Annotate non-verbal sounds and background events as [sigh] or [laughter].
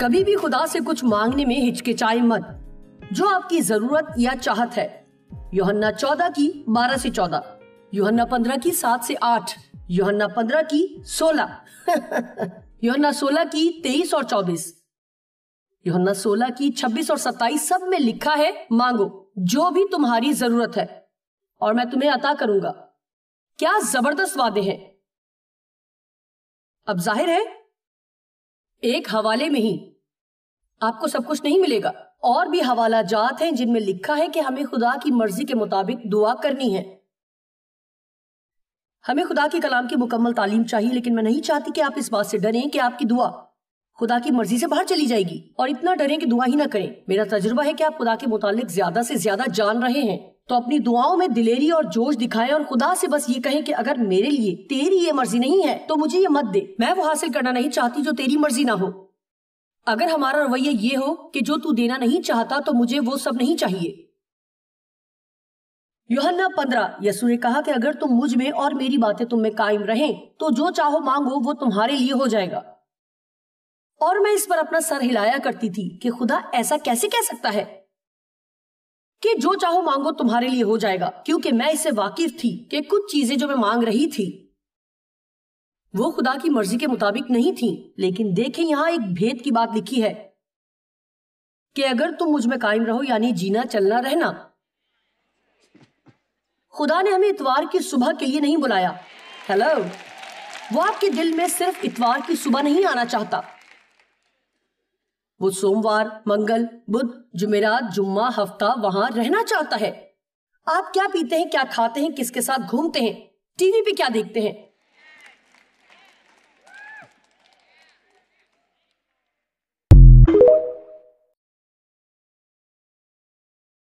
कभी भी खुदा से कुछ मांगने में हिचकिचाए मत जो आपकी जरूरत या चाहत है योहन्ना चौदह की बारह से चौदह योहन्ना पंद्रह की सात से आठ योहन्ना पंद्रह की सोलह [laughs] योहन्ना सोलह की तेईस और चौबीस योहन्ना सोलह की छब्बीस और सत्ताईस सब में लिखा है मांगो जो भी तुम्हारी जरूरत है और मैं तुम्हें अता करूंगा क्या जबरदस्त वादे हैं अब जाहिर है एक हवाले में ही आपको सब कुछ नहीं मिलेगा और भी हवाला जात हैं जिनमें लिखा है कि हमें खुदा की मर्जी के मुताबिक दुआ करनी है हमें खुदा के कलाम की मुकम्मल तालीम चाहिए लेकिन मैं नहीं चाहती कि आप इस बात से डरें कि आपकी दुआ खुदा की मर्जी से बाहर चली जाएगी और इतना डरें कि दुआ ही ना करें मेरा तजुर्बा है कि आप खुदा के मुतालिक ज्यादा से ज्यादा जान रहे हैं तो अपनी दुआओं में दिलेरी और जोश दिखाएं और खुदा से बस ये कहें कि अगर मेरे लिए तेरी ये मर्जी नहीं है तो मुझे ये मत दे मैं वो हासिल करना नहीं चाहती जो तेरी मर्जी ना हो अगर हमारा रवैया ये हो कि जो तू देना नहीं चाहता तो मुझे वो सब नहीं चाहिए योहन्ना पंद्रह यसु ने कहा कि अगर तुम मुझ में और मेरी बातें तुम में कायम रहें तो जो चाहो मांगो वो तुम्हारे लिए हो जाएगा और मैं इस पर अपना सर हिलाया करती थी कि खुदा ऐसा कैसे कह सकता है कि जो चाहो मांगो तुम्हारे लिए हो जाएगा क्योंकि मैं इससे वाकिफ थी कि कुछ चीजें जो मैं मांग रही थी वो खुदा की मर्जी के मुताबिक नहीं थी लेकिन देखें यहाँ एक भेद की बात लिखी है कि अगर तुम मुझ में कायम रहो यानी जीना चलना रहना खुदा ने हमें इतवार की सुबह के लिए नहीं बुलाया हेलो वो आपके दिल में सिर्फ इतवार की सुबह नहीं आना चाहता वो सोमवार मंगल बुध जुमेरात जुम्मा हफ्ता वहां रहना चाहता है आप क्या पीते हैं क्या खाते हैं किसके साथ घूमते हैं टीवी पे क्या देखते हैं